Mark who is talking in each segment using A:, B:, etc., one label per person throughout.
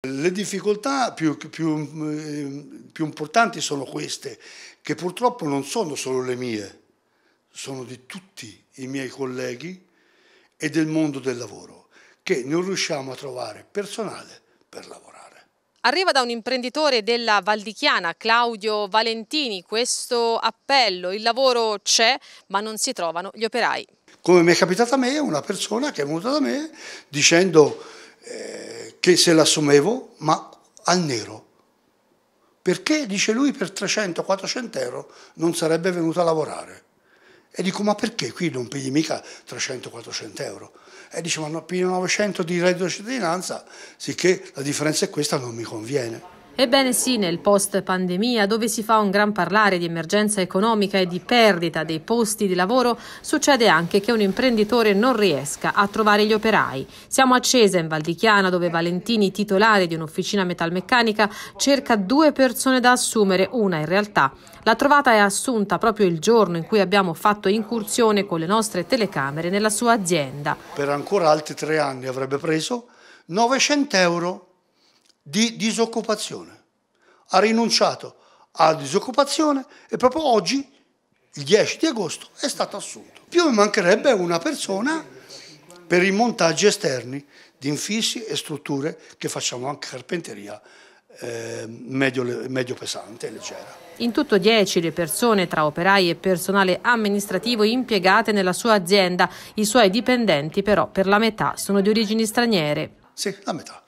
A: Le difficoltà più, più, ehm, più, importanti sono queste, che purtroppo non sono solo le mie, sono di tutti i miei colleghi e del mondo del lavoro, che non riusciamo a trovare personale per lavorare.
B: Arriva da un imprenditore della Valdichiana, Claudio Valentini, questo appello, il lavoro c'è ma non si trovano gli operai.
A: Come mi è capitata a me, una persona che è venuta da me dicendo... Eh, che se l'assumevo, ma al nero. Perché, dice lui, per 300-400 euro non sarebbe venuto a lavorare. E dico, ma perché qui non pigli mica 300-400 euro? E dice, ma no, pigli 900 di reddito di cittadinanza, sicché la differenza è questa, non mi conviene.
B: Ebbene sì, nel post pandemia, dove si fa un gran parlare di emergenza economica e di perdita dei posti di lavoro, succede anche che un imprenditore non riesca a trovare gli operai. Siamo a Cesa, in Val di Chiana, dove Valentini, titolare di un'officina metalmeccanica, cerca due persone da assumere, una in realtà. La trovata è assunta proprio il giorno in cui abbiamo fatto incursione con le nostre telecamere nella sua azienda.
A: Per ancora altri tre anni avrebbe preso 900 euro di disoccupazione ha rinunciato alla disoccupazione e proprio oggi, il 10 di agosto, è stato assunto. Più mi mancherebbe una persona per i montaggi esterni di infissi e strutture che facciamo anche carpenteria eh, medio, medio pesante, leggera.
B: In tutto 10 le persone tra operai e personale amministrativo impiegate nella sua azienda. I suoi dipendenti però per la metà sono di origini straniere. Sì, la metà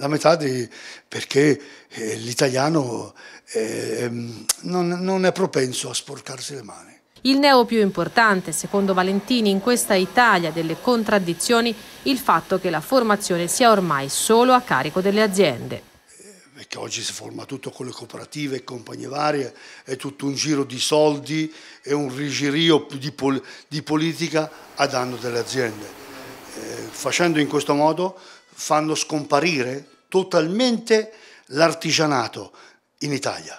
A: la metà di, perché eh, l'italiano è, eh, ehm,
B: non, non
A: è propenso a sporcarsi le mani.
B: Il neo più importante, secondo Valentini, in questa Italia delle contraddizioni, il fatto che la formazione sia ormai solo a carico delle aziende. Eh,
A: perché oggi si forma tutto con le cooperative e compagnie varie, è tutto un giro di soldi e un rigirio di, pol di politica a danno delle aziende. Eh, facendo in questo modo fanno scomparire
B: totalmente l'artigianato in Italia.